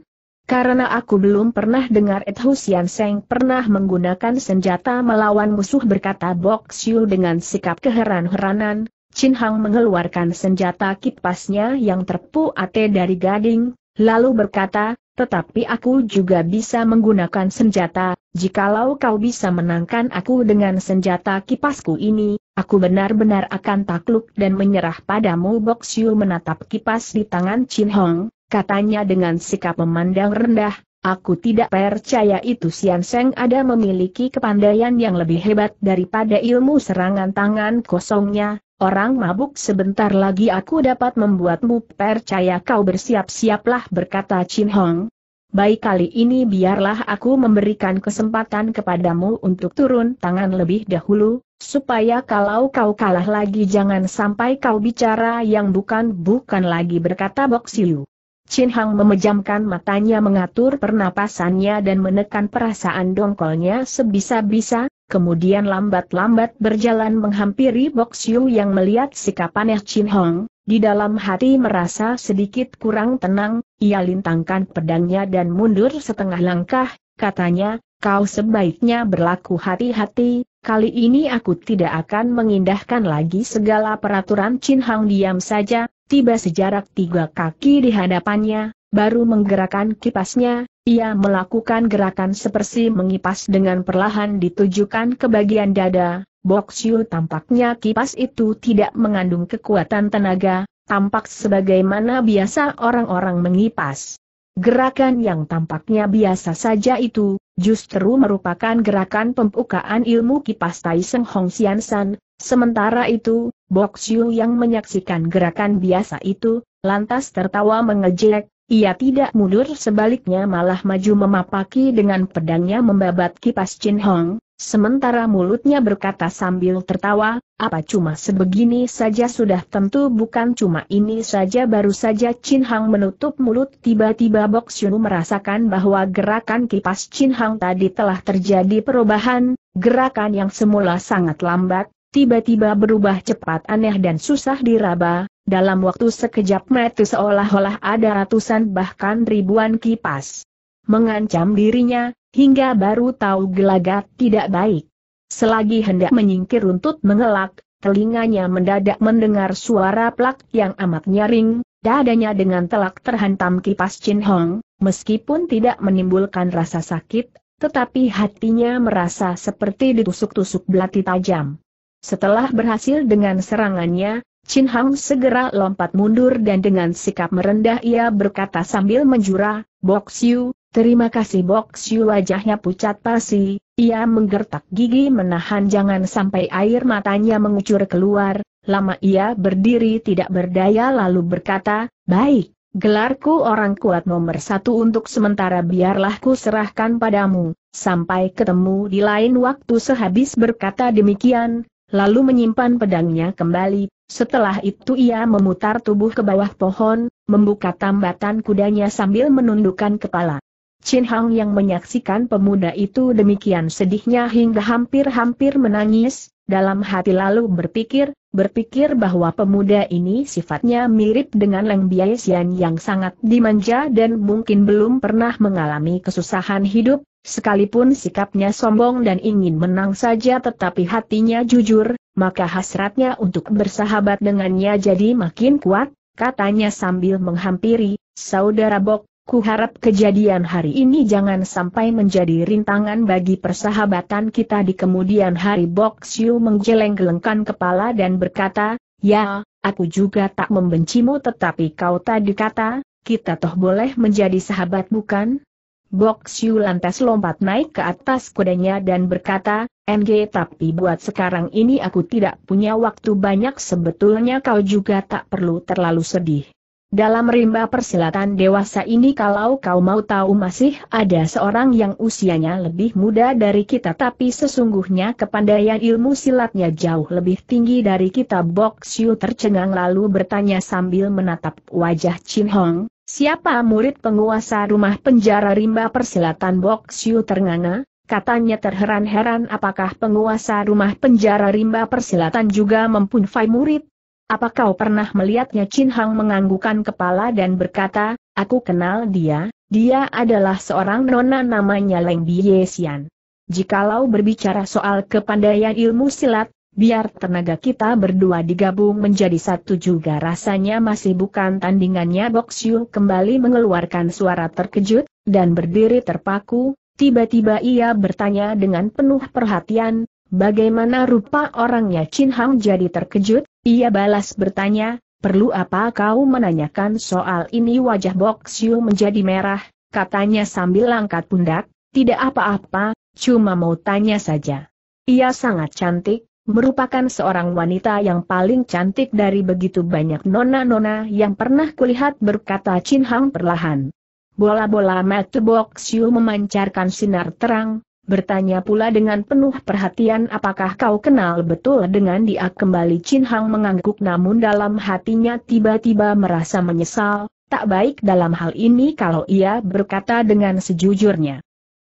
Karena aku belum pernah dengar Ed Husian Seng pernah menggunakan senjata melawan musuh berkata Bok Siu dengan sikap keheran-heranan, Chin Hang mengeluarkan senjata kipasnya yang terpuate dari gading, lalu berkata, tetapi aku juga bisa menggunakan senjata, jikalau kau bisa menangkan aku dengan senjata kipasku ini, aku benar-benar akan takluk dan menyerah padamu Boxiu menatap kipas di tangan Chin Hong, katanya dengan sikap memandang rendah, Aku tidak percaya itu Sian Seng ada memiliki kepandaian yang lebih hebat daripada ilmu serangan tangan kosongnya, orang mabuk sebentar lagi aku dapat membuatmu percaya kau bersiap-siaplah berkata Chin Hong. Baik kali ini biarlah aku memberikan kesempatan kepadamu untuk turun tangan lebih dahulu, supaya kalau kau kalah lagi jangan sampai kau bicara yang bukan-bukan lagi berkata Boksiu. Chin Hang memejamkan matanya mengatur pernapasannya dan menekan perasaan dongkolnya sebisa-bisa, kemudian lambat-lambat berjalan menghampiri Bok yang melihat sikap aneh Chin Hong, di dalam hati merasa sedikit kurang tenang, ia lintangkan pedangnya dan mundur setengah langkah, katanya, kau sebaiknya berlaku hati-hati, kali ini aku tidak akan mengindahkan lagi segala peraturan Chin Hang diam saja, tiba sejarak tiga kaki di hadapannya, baru menggerakkan kipasnya, ia melakukan gerakan sepersi mengipas dengan perlahan ditujukan ke bagian dada, Boxiu tampaknya kipas itu tidak mengandung kekuatan tenaga, tampak sebagaimana biasa orang-orang mengipas. Gerakan yang tampaknya biasa saja itu, justru merupakan gerakan pembukaan ilmu kipas Tai Seng Hong Xian San, sementara itu, Bok Xiu yang menyaksikan gerakan biasa itu, lantas tertawa mengejek, ia tidak mundur sebaliknya malah maju memapaki dengan pedangnya membabat kipas Chin Hong, Sementara mulutnya berkata sambil tertawa, apa cuma sebegini saja sudah tentu bukan cuma ini saja baru saja Chin Hang menutup mulut tiba-tiba Bok Yunu merasakan bahwa gerakan kipas Chin Hang tadi telah terjadi perubahan, gerakan yang semula sangat lambat, tiba-tiba berubah cepat aneh dan susah diraba, dalam waktu sekejap mata seolah-olah ada ratusan bahkan ribuan kipas mengancam dirinya, hingga baru tahu gelagat tidak baik. Selagi hendak menyingkir runtut mengelak, telinganya mendadak mendengar suara plak yang amat nyaring, dadanya dengan telak terhantam kipas Chin Hong, meskipun tidak menimbulkan rasa sakit, tetapi hatinya merasa seperti ditusuk-tusuk belati tajam. Setelah berhasil dengan serangannya, Chin Hong segera lompat mundur dan dengan sikap merendah ia berkata sambil menjura, Bok Terima kasih Bok Yu wajahnya pucat pasi, ia menggertak gigi menahan jangan sampai air matanya mengucur keluar, lama ia berdiri tidak berdaya lalu berkata, baik, gelarku orang kuat nomor satu untuk sementara biarlah ku serahkan padamu, sampai ketemu di lain waktu sehabis berkata demikian, lalu menyimpan pedangnya kembali, setelah itu ia memutar tubuh ke bawah pohon, membuka tambatan kudanya sambil menundukkan kepala. Chin Hang yang menyaksikan pemuda itu demikian sedihnya hingga hampir-hampir menangis, dalam hati lalu berpikir, berpikir bahwa pemuda ini sifatnya mirip dengan Leng Biaisian yang sangat dimanja dan mungkin belum pernah mengalami kesusahan hidup, sekalipun sikapnya sombong dan ingin menang saja tetapi hatinya jujur, maka hasratnya untuk bersahabat dengannya jadi makin kuat, katanya sambil menghampiri, saudara Bok, Kuharap kejadian hari ini jangan sampai menjadi rintangan bagi persahabatan kita di kemudian hari Bok Siu menggeleng-gelengkan kepala dan berkata, Ya, aku juga tak membencimu tetapi kau tadi kata, kita toh boleh menjadi sahabat bukan? Bok Siu lantas lompat naik ke atas kudanya dan berkata, MG tapi buat sekarang ini aku tidak punya waktu banyak sebetulnya kau juga tak perlu terlalu sedih. Dalam rimba persilatan dewasa ini kalau kau mau tahu masih ada seorang yang usianya lebih muda dari kita tapi sesungguhnya kepandaian ilmu silatnya jauh lebih tinggi dari kita Bok Siu tercengang lalu bertanya sambil menatap wajah Chin Hong, siapa murid penguasa rumah penjara rimba persilatan Bok Siu ternganga, Katanya terheran-heran apakah penguasa rumah penjara rimba persilatan juga mempunyai murid, apa kau pernah melihatnya Chin Hang menganggukan kepala dan berkata, aku kenal dia, dia adalah seorang nona namanya Leng Bie Biesian. Jikalau berbicara soal kepandaian ilmu silat, biar tenaga kita berdua digabung menjadi satu juga rasanya masih bukan tandingannya Box Yu kembali mengeluarkan suara terkejut, dan berdiri terpaku, tiba-tiba ia bertanya dengan penuh perhatian, Bagaimana rupa orangnya Chin Hang jadi terkejut, ia balas bertanya, perlu apa kau menanyakan soal ini wajah Boxiu menjadi merah, katanya sambil angkat pundak, tidak apa-apa, cuma mau tanya saja. Ia sangat cantik, merupakan seorang wanita yang paling cantik dari begitu banyak nona-nona yang pernah kulihat berkata Chin Hang perlahan. Bola-bola mata Boxiu memancarkan sinar terang, Bertanya pula dengan penuh perhatian apakah kau kenal betul dengan dia kembali Chin Hang mengangguk namun dalam hatinya tiba-tiba merasa menyesal, tak baik dalam hal ini kalau ia berkata dengan sejujurnya.